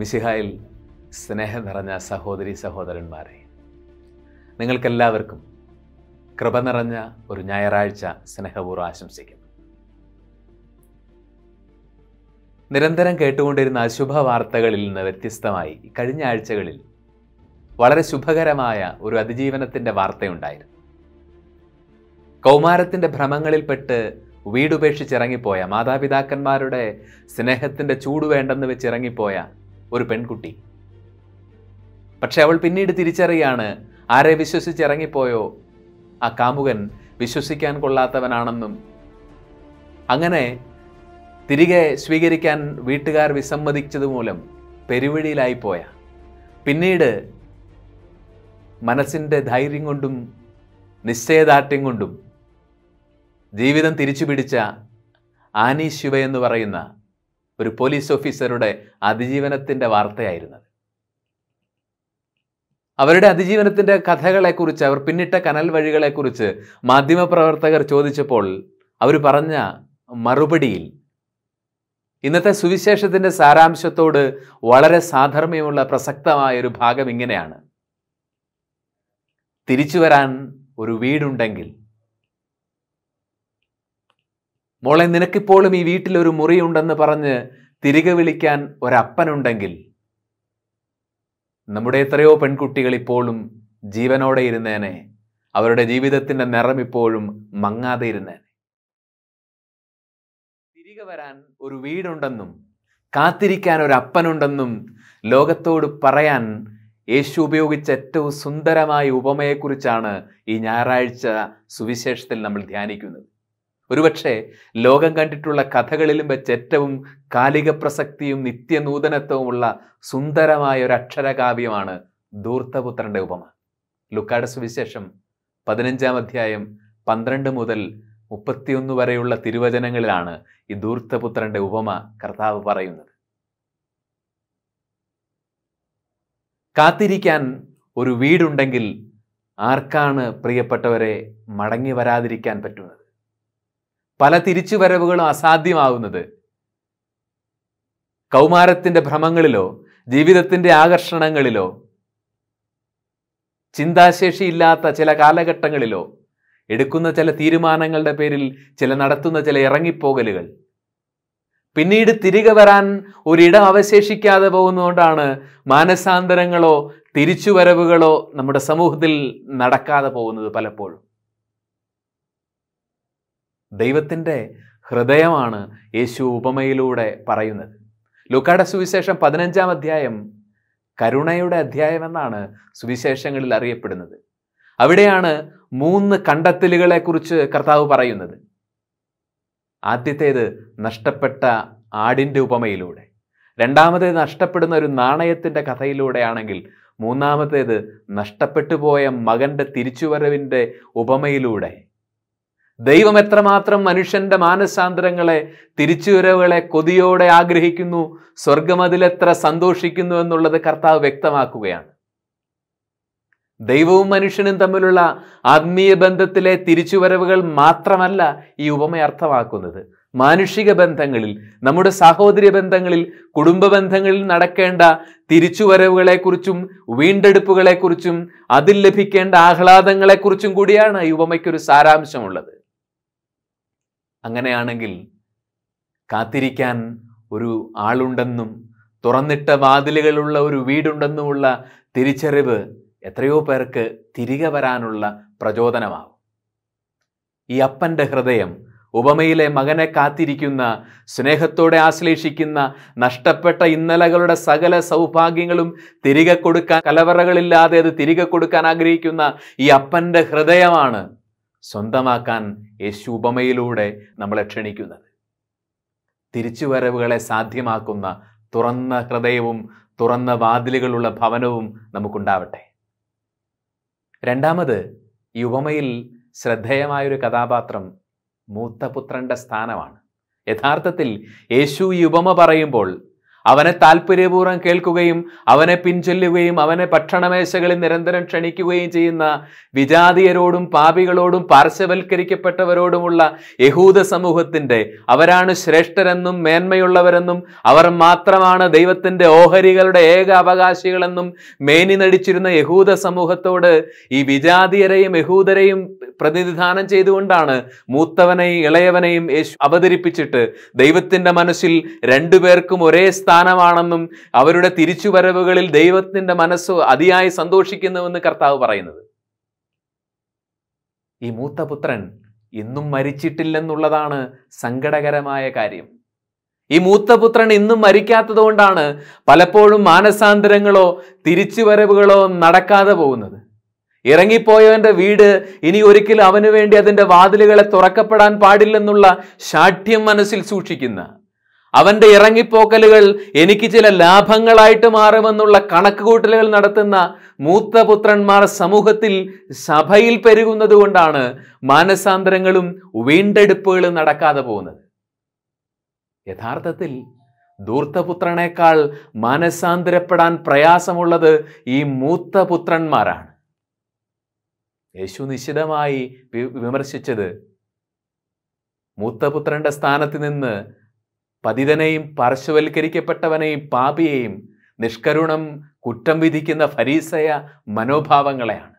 മിസിഹായിൽ സ്നേഹം നിറഞ്ഞ സഹോദരി സഹോദരന്മാരെ നിങ്ങൾക്കെല്ലാവർക്കും കൃപ നിറഞ്ഞ ഒരു ഞായറാഴ്ച സ്നേഹപൂർവ്വം ആശംസിക്കുന്നു നിരന്തരം കേട്ടുകൊണ്ടിരുന്ന അശുഭ വാർത്തകളിൽ നിന്ന് വ്യത്യസ്തമായി കഴിഞ്ഞ ആഴ്ചകളിൽ വളരെ ശുഭകരമായ ഒരു അതിജീവനത്തിൻ്റെ വാർത്തയുണ്ടായിരുന്നു കൗമാരത്തിൻ്റെ ഭ്രമങ്ങളിൽപ്പെട്ട് വീടുപേക്ഷിച്ചിറങ്ങിപ്പോയ മാതാപിതാക്കന്മാരുടെ സ്നേഹത്തിൻ്റെ ചൂട് വേണ്ടെന്ന് വെച്ചിറങ്ങിപ്പോയ ഒരു പെൺകുട്ടി പക്ഷെ അവൾ പിന്നീട് തിരിച്ചറിയാണ് ആരെ വിശ്വസിച്ചിറങ്ങിപ്പോയോ ആ കാമുകൻ വിശ്വസിക്കാൻ കൊള്ളാത്തവനാണെന്നും അങ്ങനെ തിരികെ സ്വീകരിക്കാൻ വീട്ടുകാർ വിസമ്മതിച്ചതുമൂലം പെരുവഴിയിലായിപ്പോയ പിന്നീട് മനസ്സിൻ്റെ ധൈര്യം കൊണ്ടും നിശ്ചയദാർഢ്യം കൊണ്ടും ജീവിതം തിരിച്ചു പിടിച്ച ആനി ശിവ എന്ന് പറയുന്ന ഒരു പോലീസ് ഓഫീസറുടെ അതിജീവനത്തിൻ്റെ വാർത്തയായിരുന്നത് അവരുടെ അതിജീവനത്തിൻ്റെ കഥകളെക്കുറിച്ച് അവർ പിന്നിട്ട കനൽ വഴികളെക്കുറിച്ച് മാധ്യമപ്രവർത്തകർ ചോദിച്ചപ്പോൾ അവർ പറഞ്ഞ മറുപടിയിൽ ഇന്നത്തെ സുവിശേഷത്തിൻ്റെ സാരാംശത്തോട് വളരെ സാധർമ്മ്യമുള്ള പ്രസക്തമായ ഒരു ഭാഗം ഇങ്ങനെയാണ് തിരിച്ചു വരാൻ ഒരു വീടുണ്ടെങ്കിൽ മോളെ നിനക്കിപ്പോഴും ഈ വീട്ടിലൊരു മുറിയുണ്ടെന്ന് പറഞ്ഞ് തിരികെ വിളിക്കാൻ ഒരപ്പനുണ്ടെങ്കിൽ നമ്മുടെ എത്രയോ പെൺകുട്ടികൾ ഇപ്പോഴും ജീവനോടെ ഇരുന്നേനെ അവരുടെ ജീവിതത്തിൻ്റെ നിറം ഇപ്പോഴും മങ്ങാതെ ഇരുന്നേനെ തിരികെ വരാൻ ഒരു വീടുണ്ടെന്നും കാത്തിരിക്കാൻ ഒരു അപ്പനുണ്ടെന്നും ലോകത്തോട് പറയാൻ യേശു ഉപയോഗിച്ച ഏറ്റവും സുന്ദരമായ ഉപമയെക്കുറിച്ചാണ് ഈ ഞായറാഴ്ച സുവിശേഷത്തിൽ നമ്മൾ ധ്യാനിക്കുന്നത് ഒരുപക്ഷെ ലോകം കണ്ടിട്ടുള്ള കഥകളിലും വെച്ച് ഏറ്റവും കാലിക പ്രസക്തിയും നിത്യനൂതനത്വവുമുള്ള സുന്ദരമായ ഒരു അക്ഷരകാവ്യമാണ് ധൂർത്തപുത്രന്റെ ഉപമ ലുക്കാട സുവിശേഷം പതിനഞ്ചാം അധ്യായം പന്ത്രണ്ട് മുതൽ മുപ്പത്തിയൊന്ന് വരെയുള്ള തിരുവചനങ്ങളിലാണ് ഈ ധൂർത്തപുത്രന്റെ ഉപമ കർത്താവ് പറയുന്നത് കാത്തിരിക്കാൻ ഒരു വീടുണ്ടെങ്കിൽ ആർക്കാണ് പ്രിയപ്പെട്ടവരെ മടങ്ങി വരാതിരിക്കാൻ പറ്റുന്നത് പല തിരിച്ചുവരവുകളും അസാധ്യമാവുന്നത് കൗമാരത്തിൻ്റെ ഭ്രമങ്ങളിലോ ജീവിതത്തിൻ്റെ ആകർഷണങ്ങളിലോ ചിന്താശേഷി ഇല്ലാത്ത ചില കാലഘട്ടങ്ങളിലോ എടുക്കുന്ന ചില തീരുമാനങ്ങളുടെ പേരിൽ ചില നടത്തുന്ന ചില ഇറങ്ങിപ്പോകലുകൾ പിന്നീട് തിരികെ വരാൻ ഒരിടം അവശേഷിക്കാതെ പോകുന്നതുകൊണ്ടാണ് മാനസാന്തരങ്ങളോ തിരിച്ചുവരവുകളോ നമ്മുടെ സമൂഹത്തിൽ നടക്കാതെ പോകുന്നത് പലപ്പോഴും ദൈവത്തിൻ്റെ ഹൃദയമാണ് യേശു ഉപമയിലൂടെ പറയുന്നത് ലുക്കാട സുവിശേഷം പതിനഞ്ചാം അധ്യായം കരുണയുടെ അധ്യായമെന്നാണ് സുവിശേഷങ്ങളിൽ അറിയപ്പെടുന്നത് അവിടെയാണ് മൂന്ന് കണ്ടെത്തലുകളെക്കുറിച്ച് കർത്താവ് പറയുന്നത് ആദ്യത്തേത് നഷ്ടപ്പെട്ട ആടിൻ്റെ ഉപമയിലൂടെ രണ്ടാമത്തേത് നഷ്ടപ്പെടുന്ന ഒരു നാണയത്തിൻ്റെ കഥയിലൂടെയാണെങ്കിൽ മൂന്നാമത്തേത് നഷ്ടപ്പെട്ടു പോയ മകൻ്റെ തിരിച്ചുവരവിൻ്റെ ഉപമയിലൂടെ ദൈവം എത്രമാത്രം മനുഷ്യന്റെ മാനസാന്തരങ്ങളെ തിരിച്ചുവരവുകളെ കൊതിയോടെ ആഗ്രഹിക്കുന്നു അതിലെത്ര സന്തോഷിക്കുന്നു എന്നുള്ളത് കർത്താവ് വ്യക്തമാക്കുകയാണ് ദൈവവും മനുഷ്യനും തമ്മിലുള്ള ആത്മീയ ബന്ധത്തിലെ തിരിച്ചുവരവുകൾ മാത്രമല്ല ഈ ഉപമ അർത്ഥമാക്കുന്നത് മാനുഷിക ബന്ധങ്ങളിൽ നമ്മുടെ സാഹോദര്യ ബന്ധങ്ങളിൽ കുടുംബ ബന്ധങ്ങളിൽ നടക്കേണ്ട തിരിച്ചുവരവുകളെക്കുറിച്ചും വീണ്ടെടുപ്പുകളെക്കുറിച്ചും അതിൽ ലഭിക്കേണ്ട ആഹ്ലാദങ്ങളെക്കുറിച്ചും കൂടിയാണ് ഈ ഉപമയ്ക്കൊരു സാരാംശമുള്ളത് അങ്ങനെയാണെങ്കിൽ കാത്തിരിക്കാൻ ഒരു ആളുണ്ടെന്നും തുറന്നിട്ട വാതിലുകളുള്ള ഒരു വീടുണ്ടെന്നുമുള്ള തിരിച്ചറിവ് എത്രയോ പേർക്ക് തിരികെ വരാനുള്ള പ്രചോദനമാകും ഈ അപ്പൻ്റെ ഹൃദയം ഉപമയിലെ മകനെ കാത്തിരിക്കുന്ന സ്നേഹത്തോടെ ആശ്ലേഷിക്കുന്ന നഷ്ടപ്പെട്ട ഇന്നലകളുടെ സകല സൗഭാഗ്യങ്ങളും തിരികെ കൊടുക്കാൻ കലവറകളില്ലാതെ അത് തിരികെ കൊടുക്കാൻ ആഗ്രഹിക്കുന്ന ഈ അപ്പൻ്റെ ഹൃദയമാണ് സ്വന്തമാക്കാൻ യേശു ഉപമയിലൂടെ നമ്മളെ ക്ഷണിക്കുന്നത് തിരിച്ചുവരവുകളെ സാധ്യമാക്കുന്ന തുറന്ന ഹൃദയവും തുറന്ന വാതിലുകളുള്ള ഭവനവും നമുക്കുണ്ടാവട്ടെ രണ്ടാമത് ഈ ഉപമയിൽ ശ്രദ്ധേയമായൊരു കഥാപാത്രം മൂത്തപുത്രൻ്റെ സ്ഥാനമാണ് യഥാർത്ഥത്തിൽ യേശു ഈ ഉപമ പറയുമ്പോൾ അവനെ താല്പര്യപൂർവ്വം കേൾക്കുകയും അവനെ പിൻചൊല്ലുകയും അവനെ ഭക്ഷണമേശകളിൽ നിരന്തരം ക്ഷണിക്കുകയും ചെയ്യുന്ന വിജാതീയരോടും പാപികളോടും പാർശ്വവൽക്കരിക്കപ്പെട്ടവരോടുമുള്ള യഹൂദ സമൂഹത്തിൻ്റെ അവരാണ് ശ്രേഷ്ഠരെന്നും മേന്മയുള്ളവരെന്നും അവർ മാത്രമാണ് ദൈവത്തിൻ്റെ ഓഹരികളുടെ ഏക അവകാശികളെന്നും മേനി നടിച്ചിരുന്ന യഹൂദ സമൂഹത്തോട് ഈ വിജാതീയരെയും യഹൂദരെയും പ്രതിനിധാനം ചെയ്തുകൊണ്ടാണ് മൂത്തവനെയും ഇളയവനെയും യേശു അവതരിപ്പിച്ചിട്ട് ദൈവത്തിൻ്റെ മനസ്സിൽ രണ്ടുപേർക്കും ഒരേ സ്ഥാനം ദാനമാണെന്നും അവരുടെ തിരിച്ചുവരവുകളിൽ ദൈവത്തിൻ്റെ മനസ്സ് അതിയായി സന്തോഷിക്കുന്നുവെന്ന് കർത്താവ് പറയുന്നത് ഈ മൂത്ത പുത്രൻ ഇന്നും മരിച്ചിട്ടില്ലെന്നുള്ളതാണ് സങ്കടകരമായ കാര്യം ഈ മൂത്തപുത്രൻ ഇന്നും മരിക്കാത്തതുകൊണ്ടാണ് പലപ്പോഴും മാനസാന്തരങ്ങളോ തിരിച്ചുവരവുകളോ നടക്കാതെ പോകുന്നത് ഇറങ്ങിപ്പോയവന്റെ വീട് ഇനി ഒരിക്കലും അവനു വേണ്ടി അതിൻ്റെ വാതിലുകളെ തുറക്കപ്പെടാൻ പാടില്ലെന്നുള്ള ശാഠ്യം മനസ്സിൽ സൂക്ഷിക്കുന്ന അവന്റെ ഇറങ്ങിപ്പോക്കലുകൾ എനിക്ക് ചില ലാഭങ്ങളായിട്ട് മാറുമെന്നുള്ള കണക്കുകൂട്ടലുകൾ നടത്തുന്ന മൂത്തപുത്രന്മാർ സമൂഹത്തിൽ സഭയിൽ പെരുകുന്നത് കൊണ്ടാണ് മാനസാന്തരങ്ങളും വീണ്ടെടുപ്പുകളും നടക്കാതെ പോകുന്നത് യഥാർത്ഥത്തിൽ ദൂർത്തപുത്രനേക്കാൾ മാനസാന്തരപ്പെടാൻ പ്രയാസമുള്ളത് ഈ മൂത്തപുത്രന്മാരാണ് യേശു നിശിതമായി വിമർശിച്ചത് മൂത്തപുത്രന്റെ സ്ഥാനത്ത് നിന്ന് പതിതനെയും പാർശ്വവൽക്കരിക്കപ്പെട്ടവനെയും പാപിയെയും നിഷ്കരുണം കുറ്റം വിധിക്കുന്ന ഫരീസയ മനോഭാവങ്ങളെയാണ്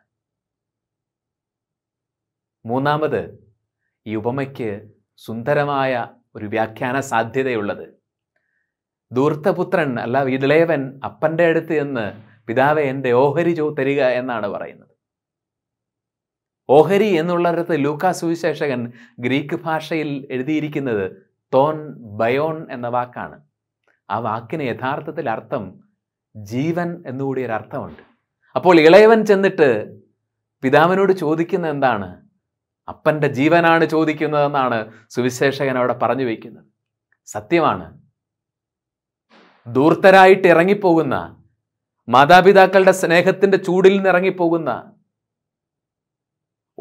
മൂന്നാമത് ഈ ഉപമയ്ക്ക് സുന്ദരമായ ഒരു വ്യാഖ്യാന സാധ്യതയുള്ളത് ദൂർത്തപുത്രൻ അല്ല ഇളയവൻ അപ്പൻ്റെ അടുത്ത് എന്ന് പിതാവ് എൻ്റെ ഓഹരി ചോ തരിക എന്നാണ് പറയുന്നത് ഓഹരി എന്നുള്ളിടത്ത് ലൂക്കാ സുവിശേഷകൻ ഗ്രീക്ക് ഭാഷയിൽ എഴുതിയിരിക്കുന്നത് തോൻ ബയോൺ എന്ന വാക്കാണ് ആ വാക്കിന് യഥാർത്ഥത്തിൽ അർത്ഥം ജീവൻ എന്നുകൂടി ഒരു അർത്ഥമുണ്ട് അപ്പോൾ ഇളയവൻ ചെന്നിട്ട് പിതാവിനോട് ചോദിക്കുന്ന എന്താണ് അപ്പൻ്റെ ജീവനാണ് ചോദിക്കുന്നതെന്നാണ് സുവിശേഷകൻ അവിടെ പറഞ്ഞു വയ്ക്കുന്നത് സത്യമാണ് ദൂർത്തരായിട്ട് ഇറങ്ങിപ്പോകുന്ന മാതാപിതാക്കളുടെ സ്നേഹത്തിൻ്റെ ചൂടിൽ നിന്ന് ഇറങ്ങിപ്പോകുന്ന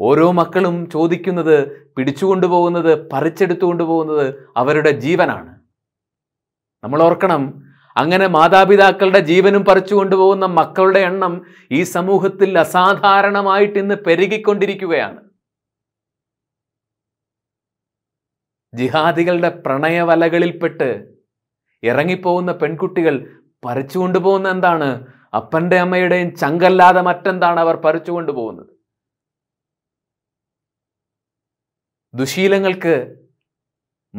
ഓരോ മക്കളും ചോദിക്കുന്നത് പിടിച്ചുകൊണ്ടുപോകുന്നത് പറിച്ചെടുത്തുകൊണ്ട് അവരുടെ ജീവനാണ് നമ്മൾ ഓർക്കണം അങ്ങനെ മാതാപിതാക്കളുടെ ജീവനും പറിച്ചു കൊണ്ടുപോകുന്ന മക്കളുടെ എണ്ണം ഈ സമൂഹത്തിൽ അസാധാരണമായിട്ട് ഇന്ന് പെരുകിക്കൊണ്ടിരിക്കുകയാണ് ജിഹാദികളുടെ പ്രണയവലകളിൽപ്പെട്ട് ഇറങ്ങിപ്പോകുന്ന പെൺകുട്ടികൾ പറിച്ചു കൊണ്ടുപോകുന്ന എന്താണ് അപ്പൻ്റെ അമ്മയുടെയും ചങ്കല്ലാതെ മറ്റെന്താണ് അവർ പറിച്ചു കൊണ്ടുപോകുന്നത് ദുശീലങ്ങൾക്ക്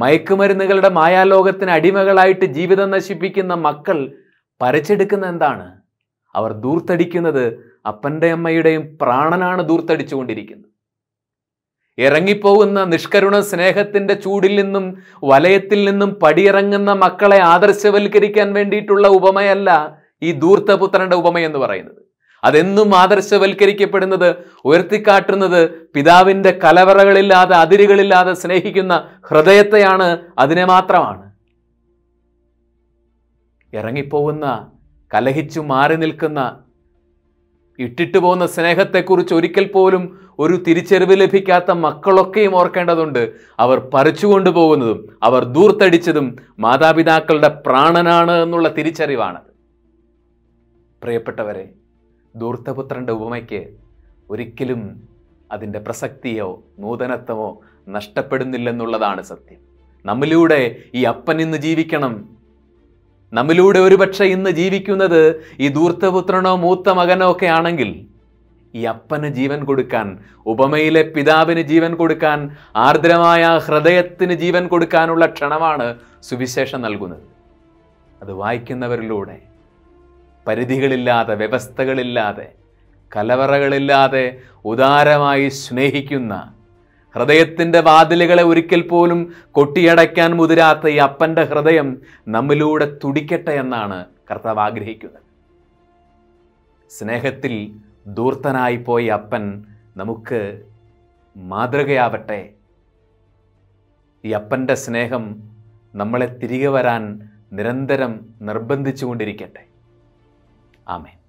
മയക്കുമരുന്നുകളുടെ മായാലോകത്തിന് അടിമകളായിട്ട് ജീവിതം നശിപ്പിക്കുന്ന മക്കൾ പരച്ചെടുക്കുന്ന എന്താണ് അവർ ദൂർത്തടിക്കുന്നത് അപ്പൻ്റെ അമ്മയുടെയും പ്രാണനാണ് ദൂർത്തടിച്ചുകൊണ്ടിരിക്കുന്നത് ഇറങ്ങിപ്പോകുന്ന നിഷ്കരുണ സ്നേഹത്തിൻ്റെ ചൂടിൽ നിന്നും വലയത്തിൽ നിന്നും പടിയിറങ്ങുന്ന മക്കളെ ആദർശവൽക്കരിക്കാൻ വേണ്ടിയിട്ടുള്ള ഉപമയല്ല ഈ ദൂർത്തപുത്രൻ്റെ ഉപമയെന്ന് പറയുന്നത് അതെന്നും ആദർശവൽക്കരിക്കപ്പെടുന്നത് ഉയർത്തിക്കാട്ടുന്നത് പിതാവിൻ്റെ കലവറകളില്ലാതെ അതിരുകളില്ലാതെ സ്നേഹിക്കുന്ന ഹൃദയത്തെയാണ് അതിനെ മാത്രമാണ് ഇറങ്ങിപ്പോകുന്ന കലഹിച്ചു മാറി നിൽക്കുന്ന ഇട്ടിട്ട് പോകുന്ന സ്നേഹത്തെക്കുറിച്ച് ഒരിക്കൽ പോലും ഒരു തിരിച്ചറിവ് ലഭിക്കാത്ത മക്കളൊക്കെയും ഓർക്കേണ്ടതുണ്ട് അവർ പറിച്ചുകൊണ്ടു പോകുന്നതും അവർ ദൂർത്തടിച്ചതും മാതാപിതാക്കളുടെ പ്രാണനാണ് എന്നുള്ള തിരിച്ചറിവാണത് പ്രിയപ്പെട്ടവരെ ദൂർത്തപുത്രൻ്റെ ഉപമയ്ക്ക് ഒരിക്കലും അതിൻ്റെ പ്രസക്തിയോ നൂതനത്വമോ നഷ്ടപ്പെടുന്നില്ലെന്നുള്ളതാണ് സത്യം നമ്മിലൂടെ ഈ അപ്പൻ ഇന്ന് ജീവിക്കണം നമ്മിലൂടെ ഒരുപക്ഷെ ഇന്ന് ജീവിക്കുന്നത് ഈ ദൂർത്തപുത്രനോ മൂത്ത മകനോ ഒക്കെ ആണെങ്കിൽ ഈ അപ്പന് ജീവൻ കൊടുക്കാൻ ഉപമയിലെ പിതാവിന് ജീവൻ കൊടുക്കാൻ ആർദ്രമായ ഹൃദയത്തിന് ജീവൻ കൊടുക്കാനുള്ള ക്ഷണമാണ് സുവിശേഷം നൽകുന്നത് അത് വായിക്കുന്നവരിലൂടെ പരിധികളില്ലാതെ വ്യവസ്ഥകളില്ലാതെ കലവറകളില്ലാതെ ഉദാരമായി സ്നേഹിക്കുന്ന ഹൃദയത്തിൻ്റെ വാതിലുകളെ ഒരിക്കൽ പോലും കൊട്ടിയടയ്ക്കാൻ മുതിരാത്ത ഈ അപ്പൻ്റെ ഹൃദയം നമ്മിലൂടെ തുടിക്കട്ടെ എന്നാണ് കർത്താവ് ആഗ്രഹിക്കുന്നത് സ്നേഹത്തിൽ ദൂർത്തനായി പോയി അപ്പൻ നമുക്ക് മാതൃകയാവട്ടെ ഈ അപ്പൻ്റെ സ്നേഹം നമ്മളെ തിരികെ വരാൻ നിരന്തരം നിർബന്ധിച്ചുകൊണ്ടിരിക്കട്ടെ Amén.